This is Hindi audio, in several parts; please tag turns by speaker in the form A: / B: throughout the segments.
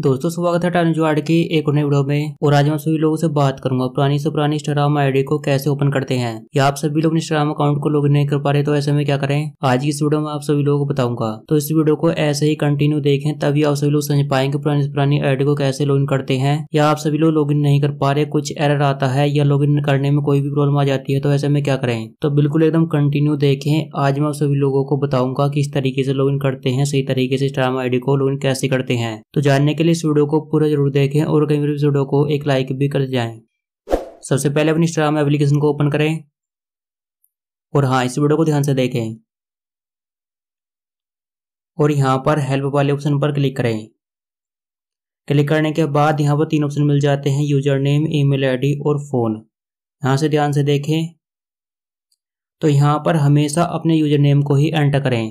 A: दोस्तों स्वागत है टाइम की एक नए वीडियो में और आज मैं सभी लोगों से बात करूंगा पुरानी से पुरानी इंस्टाग्राम आईडी को कैसे ओपन करते हैं या आप सभी लोग इंस्टाग्राम अकाउंट को लॉग नहीं कर पा रहे तो ऐसे में क्या करें आज की इस वीडियो में आप सभी लोगों को बताऊंगा तो इस वीडियो को ऐसे ही कंटिन्यू देखें तभी आप सभी लोग समझ पाएंगे पुरानी से पुरानी आईडी को कैसे लॉग करते हैं या आप सभी लोग लॉग नहीं कर पा रहे कुछ एरर आता है या लॉग करने में कोई भी प्रॉब्लम आ जाती है तो ऐसे में क्या करें तो बिल्कुल एकदम कंटिन्यू देखें आज मैं आप सभी लोगों को बताऊंगा किस तरीके से लॉग करते हैं सही तरीके से इंस्टाग्राम आई को लॉग कैसे करते हैं तो जानने के लिए इस वीडियो को पूरा जरूर देखें और कहीं भी इस वीडियो को एक लाइक भी कर जाएं सबसे पहले अपनी इंस्टाग्राम एप्लीकेशन को ओपन करें और हाँ इस वीडियो को ध्यान से देखें और यहाँ पर हेल्प वाले ऑप्शन पर क्लिक करें क्लिक करने के बाद यहाँ पर तीन ऑप्शन मिल जाते हैं यूजर नेम ई मेल और फ़ोन यहाँ से ध्यान से देखें तो यहाँ पर हमेशा अपने यूजर नेम को ही एंटर करें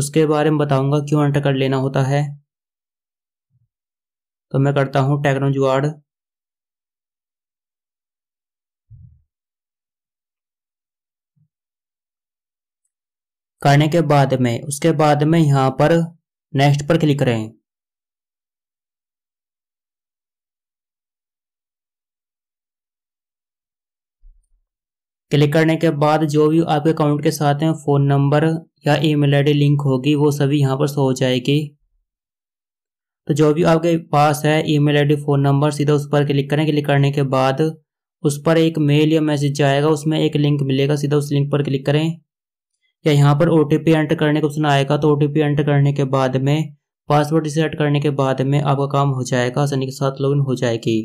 A: उसके बारे में बताऊंगा क्यों एंटर कर लेना होता है तो मैं करता हूं टेक्नो जुगाड़ करने के बाद में उसके बाद में यहां पर नेक्स्ट पर क्लिक करें क्लिक करने के बाद जो भी आपके अकाउंट के साथ हैं फ़ोन नंबर या ईमेल आईडी लिंक होगी वो सभी यहां पर सो जाएगी तो जो भी आपके पास है ईमेल आईडी फ़ोन नंबर सीधा उस पर क्लिक करें क्लिक करने के बाद उस पर एक मेल या मैसेज जाएगा उसमें एक लिंक मिलेगा सीधा उस लिंक पर क्लिक करें या यहाँ पर ओ एंटर करने का ऑप्शन आएगा तो ओ टी पी एंटर करने के बाद में पासवर्ड सेट करने के बाद में आपका काम हो जाएगा आसानी के साथ लॉगिन हो जाएगी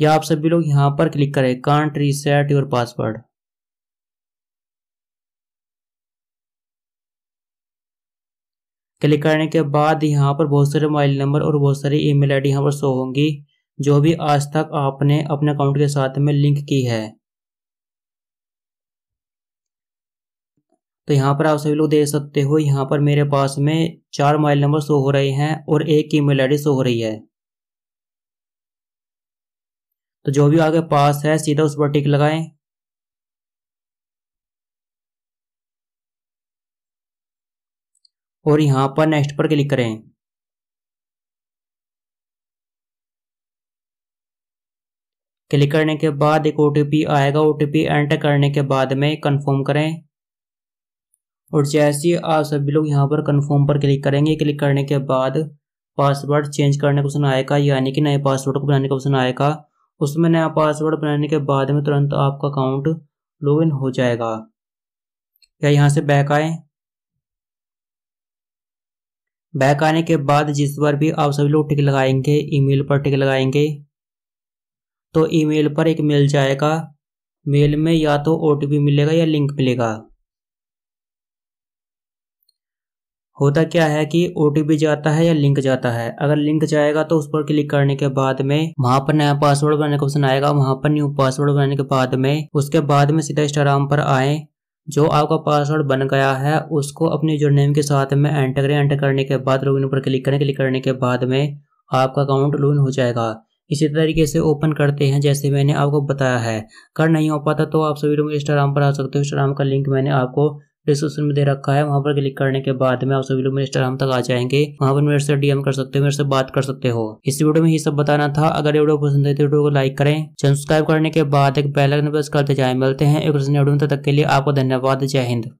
A: या आप सभी लोग यहाँ पर क्लिक करें can't reset your password click करने के बाद यहाँ पर बहुत सारे मोबाइल नंबर और बहुत सारी ईमेल आईडी यहाँ पर शो होंगी जो भी आज तक आपने अपने अकाउंट के साथ में लिंक की है तो यहाँ पर आप सभी लोग देख सकते हो यहाँ पर मेरे पास में चार मोबाइल नंबर शो हो रहे हैं और एक ईमेल आईडी शो हो रही है तो जो भी आगे पास है सीधा उस पर टिक लगाएं और यहाँ पर नेक्स्ट पर क्लिक करें क्लिक करने के बाद एक ओ आएगा ओ एंटर करने के बाद में कंफर्म करें और जैसे ही आप सभी लोग यहाँ पर कंफर्म पर क्लिक करेंगे क्लिक करने के बाद पासवर्ड चेंज करने का ऑप्शन आएगा यानी कि नए पासवर्ड को बनाने का ऑप्शन आएगा उसमें नया पासवर्ड बनाने के बाद में तुरंत आपका अकाउंट लॉग हो जाएगा या यहाँ से बैक आए बैक आने के बाद जिस पर भी आप सभी लोग टिक लगाएंगे ईमेल पर टिक लगाएंगे तो ईमेल पर एक मेल जाएगा मेल में या तो ओ मिलेगा या लिंक मिलेगा होता क्या है कि ओ जाता है या लिंक जाता है अगर लिंक जाएगा तो उस पर क्लिक करने के बाद में वहां पर नया पासवर्ड बनाने का ऑप्शन आएगा वहां पर न्यू पासवर्ड बनाने के बाद में उसके बाद में सीधा इंस्टाग्राम पर आए जो आपका पासवर्ड बन गया है उसको अपने यूजर नेम के साथ में एंटर करें एंटर करने के बाद लॉगिन पर क्लिक करें क्लिक करने के बाद में आपका अकाउंट लॉगिन हो जाएगा इसी तरीके से ओपन करते हैं जैसे मैंने आपको बताया है कर नहीं हो पाता तो आप सभी लोग इंस्टाग्राम पर आ सकते हो इंस्टाग्राम का लिंक मैंने आपको डिस्क्रिप्शन में दे रखा है वहाँ पर क्लिक करने के बाद में आप सभी लोग मेरे इंस्टाग्राम तक आ जाएंगे वहाँ पर मेरे से डीएम कर सकते हो मेरे से बात कर सकते हो इस वीडियो में ये सब बताना था अगर वीडियो पसंद आए तो वीडियो को लाइक करें सब्सक्राइब करने के बाद एक बेल आइकन प्रेस करते जाए मिलते हैं एक वीडियो तक के लिए आपको धन्यवाद जय हिंद